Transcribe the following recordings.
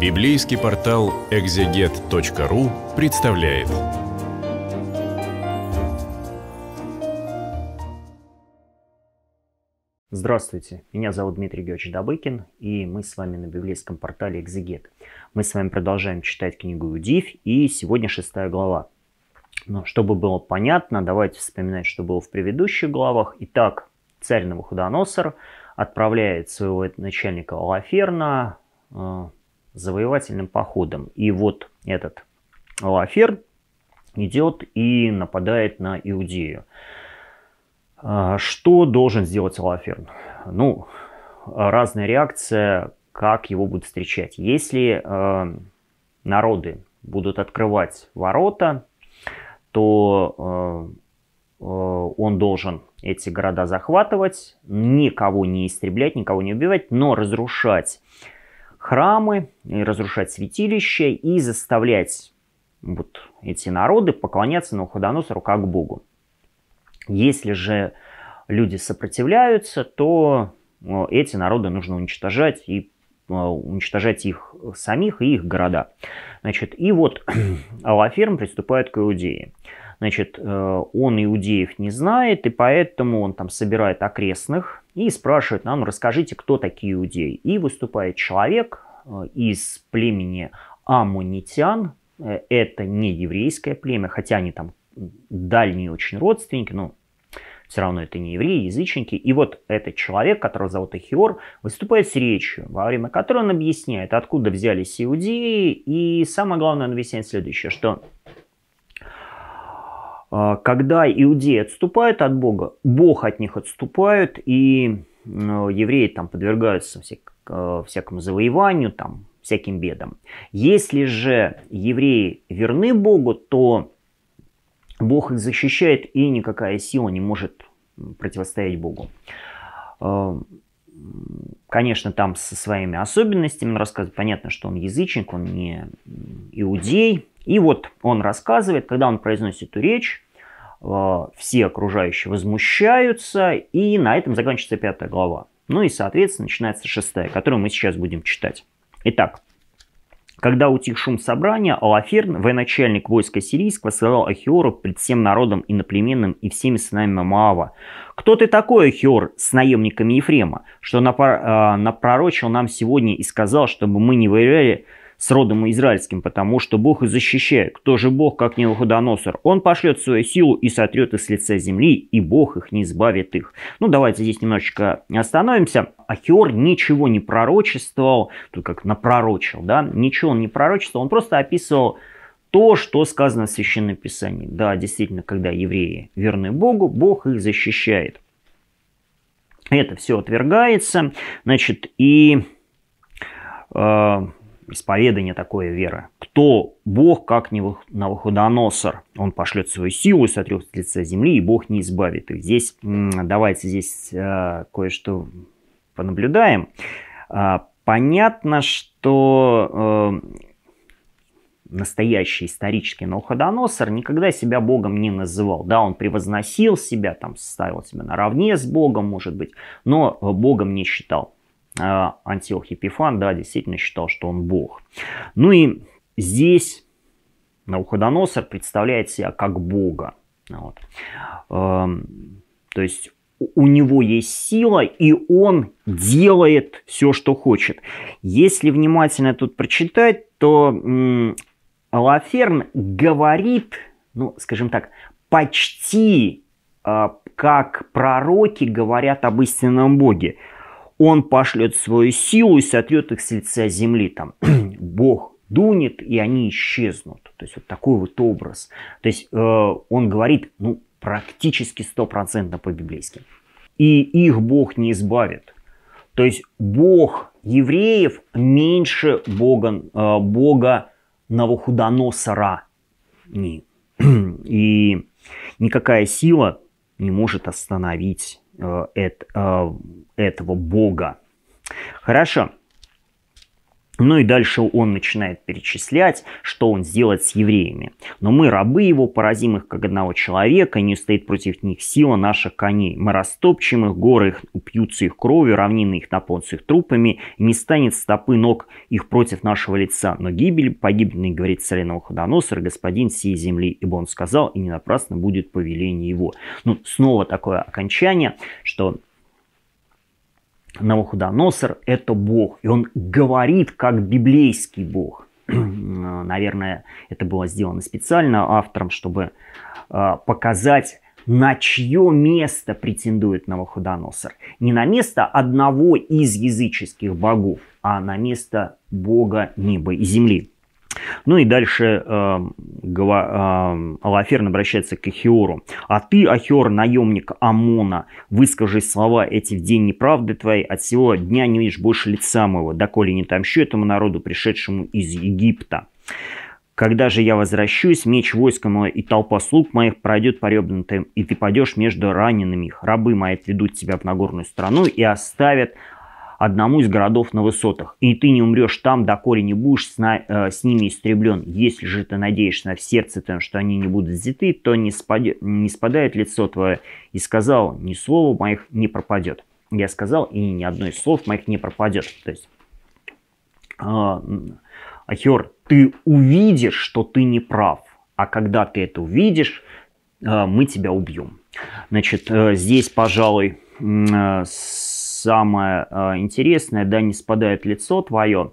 Библейский портал экзегет.ру представляет. Здравствуйте, меня зовут Дмитрий Георгиевич Добыкин, и мы с вами на библейском портале «Экзегет». Мы с вами продолжаем читать книгу «Иудив», и сегодня шестая глава. Но чтобы было понятно, давайте вспоминать, что было в предыдущих главах. Итак, царь Навуходоносор отправляет своего начальника Лаферна э, завоевательным походом. И вот этот Лафер э, идет и нападает на Иудею. Э, что должен сделать Лафер? Ну, разная реакция, как его будут встречать. Если э, народы будут открывать ворота, то э, э он должен эти города захватывать, никого не истреблять, никого не убивать, но разрушать храмы, и разрушать святилища и заставлять вот эти народы поклоняться Навуходоносору как богу. Если же люди сопротивляются, то э, эти народы нужно уничтожать и э, уничтожать их самих и их города. Значит, и вот Алаферм приступает к Иудее. Значит, э, он иудеев не знает, и поэтому он там собирает окрестных и спрашивают нам, расскажите, кто такие иудеи. И выступает человек э, из племени амунитян, э, это не еврейское племя, хотя они там дальние очень родственники, но все равно это не евреи, язычники. И вот этот человек, которого зовут Ахиор, выступает с речью, во время которой он объясняет, откуда взялись иудеи. И самое главное, он объясняет следующее, что а, когда иудеи отступают от Бога, Бог от них отступает, и евреи там подвергаются всяк, а, всякому завоеванию, там, всяким бедам. Если же евреи верны Богу, то Бог их защищает, и никакая сила не может противостоять Богу. А, Конечно, там со своими особенностями он рассказывает. Понятно, что он язычник, он не иудей. И вот он рассказывает, когда он произносит эту речь, э, все окружающие возмущаются, и на этом заканчивается пятая глава. Ну и, соответственно, начинается шестая, которую мы сейчас будем читать. Итак, когда утих шум собрания, Алаферн, военачальник войска сирийского, сказал Ахиору пред всем народом иноплеменным и всеми сынами Маава. «Кто ты такой, Ахиор, с наемниками Ефрема, что э, напророчил нам сегодня и сказал, чтобы мы не воевали с родом израильским, потому что Бог и защищает. Кто же Бог, как не Луходоносор? Он пошлет свою силу и сотрет их с лица земли, и Бог их не избавит их. Ну, давайте здесь немножечко остановимся. Ахиор ничего не пророчествовал, тут как напророчил, да, ничего он не пророчествовал, он просто описывал то, что сказано в Священном Писании. Да, действительно, когда евреи верны Богу, Бог их защищает. Это все отвергается, значит, и э, исповедание такое веры. Кто Бог, как не Навуходоносор? Он пошлет свою силу, сотрет с лица земли, и Бог не избавит их. Здесь, давайте здесь э, кое-что понаблюдаем. Э, понятно, что э, настоящий исторический Навуходоносор никогда себя богом не называл. Да, он превозносил себя, там, ставил себя наравне с богом, может быть, но богом не считал. Э, Антиох Епифан, да, действительно считал, что он бог. Ну и здесь Навуходоносор представляет себя как бога. Вот. Эм, то есть у него есть сила, и он делает все, что хочет. Если внимательно тут прочитать, то Лаферн говорит, ну, скажем так, почти э, как пророки говорят об истинном Боге он пошлет свою силу и сотрет их с лица земли. Там Бог дунет, и они исчезнут. То есть вот такой вот образ. То есть э, он говорит, ну, практически стопроцентно по-библейски. И их Бог не избавит. То есть Бог евреев меньше Бога, э, Бога Навуходоносора. И никакая сила не может остановить Э, э, этого Бога. Хорошо. Ну и дальше он начинает перечислять, что он сделает с евреями. Но мы рабы его, поразим их как одного человека, не устоит против них сила наших коней. Мы растопчем их, горы их упьются их кровью, равнины их наполнятся их трупами, и не станет стопы ног их против нашего лица. Но гибель погибнет, говорит царь Новоходоносор, господин всей земли, ибо он сказал, и не напрасно будет повеление его. Ну, снова такое окончание, что Навуходоносор – это бог, и он говорит как библейский бог. Наверное, это было сделано специально автором, чтобы а, показать, на чье место претендует Навуходоносор. Не на место одного из языческих богов, а на место бога неба и земли. Ну и дальше э, гва, э, Алаферн обращается к Ахиору. «А ты, Ахиор, наемник Амона, выскажи слова эти в день неправды твоей, от всего дня не видишь больше лица моего, доколе не тамщу этому народу, пришедшему из Египта». Когда же я возвращусь, меч войска мое и толпа слуг моих пройдет по ребнутым, и ты падешь между ранеными. Рабы мои отведут тебя в Нагорную страну и оставят одному из городов на высотах, и ты не умрешь там, до доколе не будешь с, на, э, с ними истреблен. Если же ты надеешься в сердце том что они не будут взяты, то не, спаде, не спадает лицо твое. И сказал, ни слова моих не пропадет. Я сказал, и ни одно из слов моих не пропадет. То есть, э, а, Ахер, ты увидишь, что ты не прав. А когда ты это увидишь, э, мы тебя убьем. Значит, э, здесь, пожалуй, э, с самое э, интересное, да, не спадает лицо твое.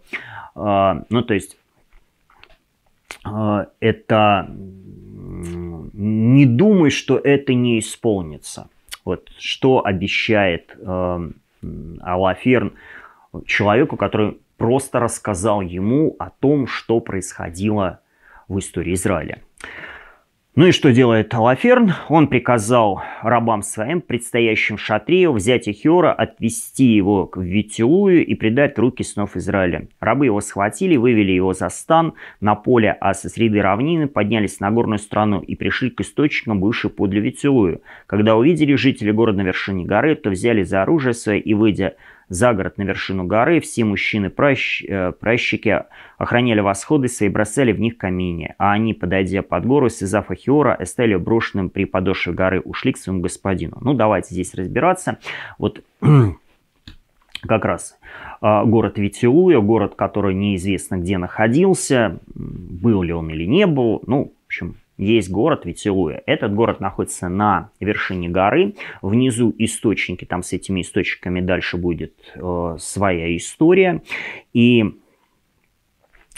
Э, ну, то есть э, это не думай, что это не исполнится. Вот что обещает э, Алла человеку, который просто рассказал ему о том, что происходило в истории Израиля. Ну и что делает Лаферн? Он приказал рабам своим, предстоящим в шатре, взять Эхиора, отвести его к Витилую и предать руки снов Израиля. Рабы его схватили, вывели его за стан на поле, а со среды равнины поднялись на горную страну и пришли к источникам, бывшей подле Витилую. Когда увидели жители города на вершине горы, то взяли за оружие свое и, выйдя за город на вершину горы. Все мужчины-пращики э, пращ охраняли восходы свои и бросали в них камни, а они, подойдя под гору, связав Ахиора, Эстелью, брошенным при подошве горы, ушли к своему господину. Ну, давайте здесь разбираться. Вот как раз а, город Витиуя, город, который неизвестно где находился, был ли он или не был, ну, в общем, есть город Ветилуя. Этот город находится на вершине горы. Внизу источники, там с этими источниками дальше будет э, своя история. И э,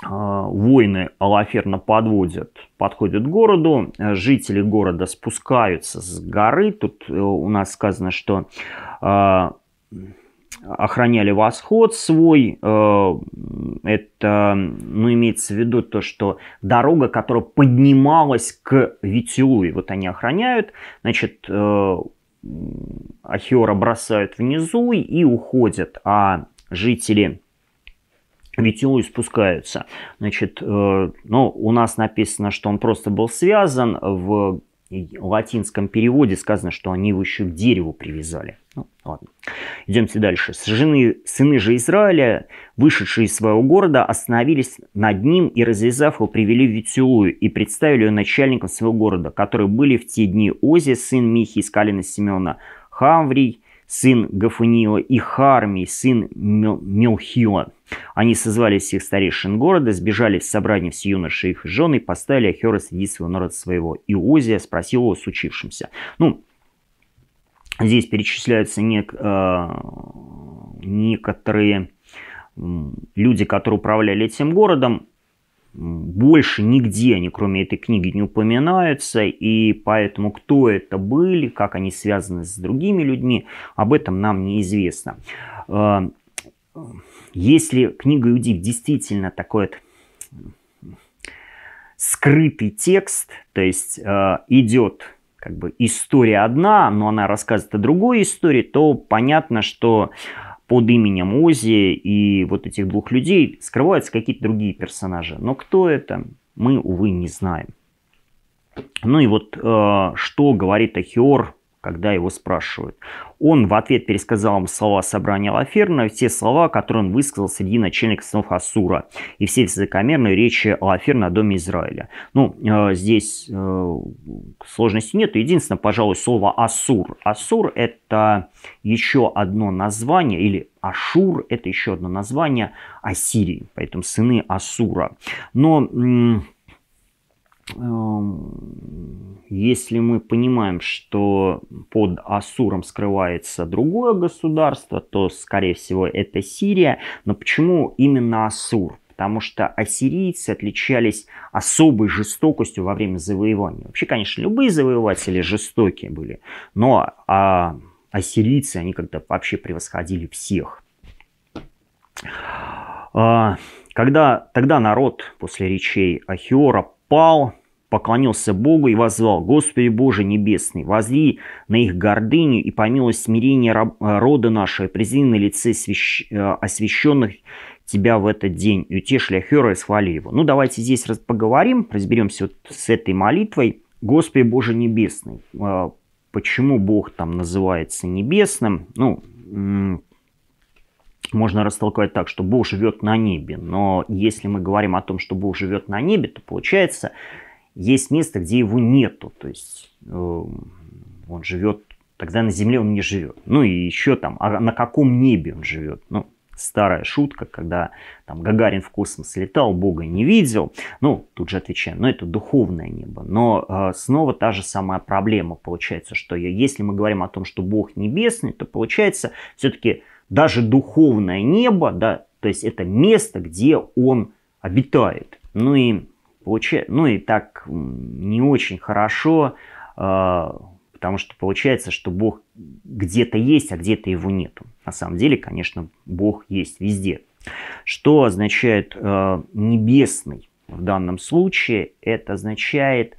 воины Алаферна подводят, подходят к городу, жители города спускаются с горы. Тут э, у нас сказано, что э, охраняли восход свой. Э, это, ну, имеется в виду то, что дорога, которая поднималась к Витюлу, и вот они охраняют, значит, э, Ахиора бросают внизу и уходят, а жители Витилу спускаются. Значит, ну, у нас написано, что он просто был связан в в латинском переводе сказано, что они его еще к дереву привязали. Ну, ладно. Идемте дальше. Сжены, сыны же Израиля, вышедшие из своего города, остановились над ним и, развязав его, привели в Витюлую и представили ее начальником своего города, которые были в те дни Ози, сын Михи из Калина Семена, Хамврий, сын Гафунио, и Хармий, сын Мел Мелхио. Они созвали всех старейшин города, сбежали с собранием с юношей их жены, и поставили Ахера среди своего народа своего. Иозия спросил его с Ну, здесь перечисляются нек, э, некоторые люди, которые управляли этим городом, больше нигде они, кроме этой книги, не упоминаются, и поэтому кто это были, как они связаны с другими людьми, об этом нам неизвестно. Э, если книга Иудив действительно такой вот скрытый текст, то есть э, идет как бы история одна, но она рассказывает о другой истории, то понятно, что под именем Ози и вот этих двух людей скрываются какие-то другие персонажи. Но кто это, мы, увы, не знаем. Ну и вот э, что говорит Ахиор когда его спрашивают. Он в ответ пересказал им слова собрания Лаферна, все слова, которые он высказал среди начальников сынов Асура, и все высокомерные речи Лаферна о доме Израиля. Ну, э, здесь э, сложности нет. Единственное, пожалуй, слово Асур. Асур – это еще одно название, или Ашур – это еще одно название Ассирии, поэтому сыны Асура. Но если мы понимаем, что под Асуром скрывается другое государство, то, скорее всего, это Сирия. Но почему именно Асур? потому что ассирийцы отличались особой жестокостью во время завоевания. Вообще, конечно, любые завоеватели жестокие были, но а, ассирийцы, они как-то вообще превосходили всех. А, когда тогда народ после речей Ахиора пал, поклонился Богу и воззвал, «Господи Боже Небесный, возли на их гордыню и помилуй смирение э, рода нашего, презри на лице свящ... Э, освященных тебя в этот день, и утешь Ляхера и свали его». Ну, давайте здесь раз поговорим, разберемся вот с этой молитвой. «Господи Боже Небесный». Э, почему Бог там называется небесным? Ну, можно растолковать так, что Бог живет на небе. Но если мы говорим о том, что Бог живет на небе, то получается, есть место, где его нету. То есть э, он живет, тогда на Земле он не живет. Ну и еще там, а на каком небе он живет? Ну, старая шутка, когда там Гагарин в космос летал, Бога не видел. Ну, тут же отвечаем, ну это духовное небо. Но э, снова та же самая проблема получается, что если мы говорим о том, что Бог небесный, то получается все-таки даже духовное небо, да, то есть это место, где он обитает. Ну и Получа... Ну и так не очень хорошо, а, потому что получается, что Бог где-то есть, а где-то его нету. На самом деле, конечно, Бог есть везде. Что означает а, небесный в данном случае? Это означает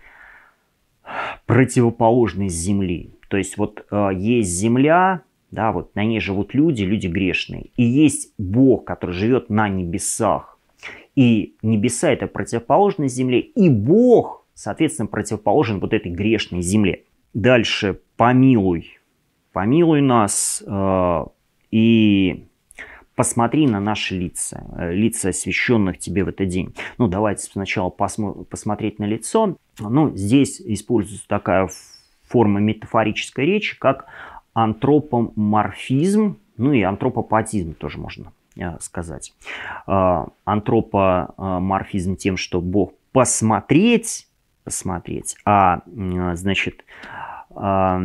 противоположность земли. То есть вот а, есть земля, да, вот на ней живут люди, люди грешные. И есть Бог, который живет на небесах. И небеса – это противоположность земле, и Бог, соответственно, противоположен вот этой грешной земле. Дальше «помилуй». «Помилуй нас э, и посмотри на наши лица, э, лица освященных тебе в этот день. Ну, давайте сначала посмо- посмотреть на лицо. Ну, здесь используется такая форма метафорической речи, как антропоморфизм, ну и антропопатизм тоже можно Э, сказать. Э, антропоморфизм тем, что Бог посмотреть, посмотреть, а значит, э, а,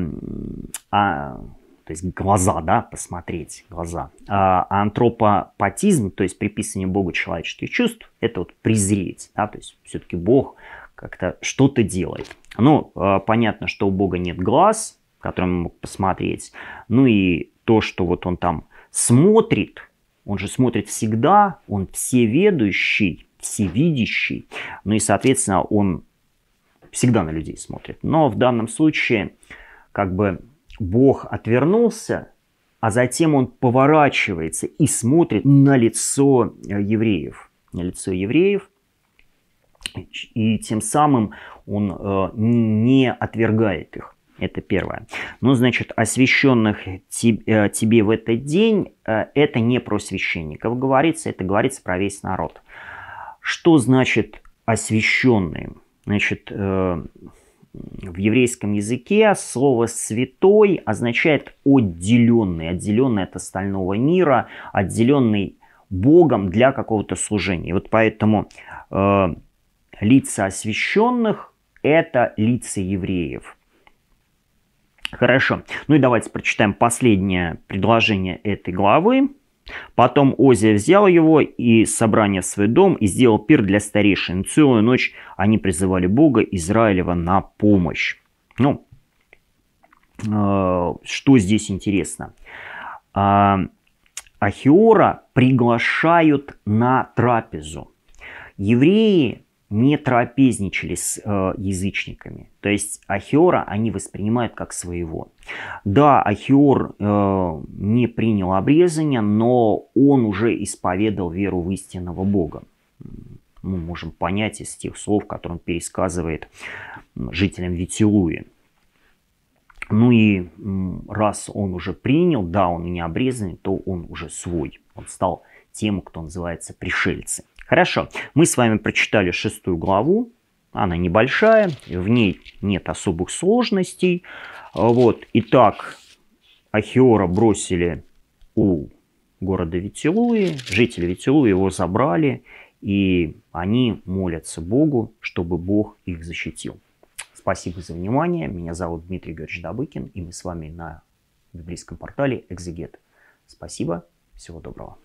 то есть глаза, да, посмотреть, глаза. А антропопатизм, то есть приписание Богу человеческих чувств, это вот презреть, да, то есть все-таки Бог как-то что-то делает. Ну, понятно, что у Бога нет глаз, которым он мог посмотреть, ну и то, что вот он там смотрит – он же смотрит всегда, он всеведущий, всевидящий. Ну и, соответственно, он всегда на людей смотрит. Но в данном случае как бы Бог отвернулся, а затем он поворачивается и смотрит на лицо евреев. На лицо евреев. И тем самым он э, не отвергает их. Это первое. Ну, значит, освященных э, тебе в этот день, э, это не про священников говорится, это говорится про весь народ. Что значит освященные? Значит, э, в еврейском языке слово «святой» означает «отделенный». Отделенный от остального мира, отделенный Богом для какого-то служения. И вот поэтому э, лица освященных – это лица евреев – Хорошо. Ну и давайте прочитаем последнее предложение этой главы. Потом Озия взял его и собрание в свой дом и сделал пир для старейшин. Целую ночь они призывали Бога Израилева на помощь. Ну, э, что здесь интересно? Э, Ахиора приглашают на трапезу. Евреи не трапезничали с э, язычниками. То есть Ахиора они воспринимают как своего. Да, Ахиор э, не принял обрезание, но он уже исповедовал веру в истинного Бога. Мы можем понять из тех слов, которые он пересказывает жителям Витилуи. Ну и раз он уже принял, да, он не обрезанный, то он уже свой. Он стал тем, кто называется пришельцы. Хорошо, мы с вами прочитали шестую главу, она небольшая, в ней нет особых сложностей. Вот, итак, Ахиора бросили у города Витилуи, жители Витилуи его забрали, и они молятся Богу, чтобы Бог их защитил. Спасибо за внимание. Меня зовут Дмитрий Георгиевич Добыкин, и мы с вами на библейском портале «Экзегет». Спасибо, всего доброго.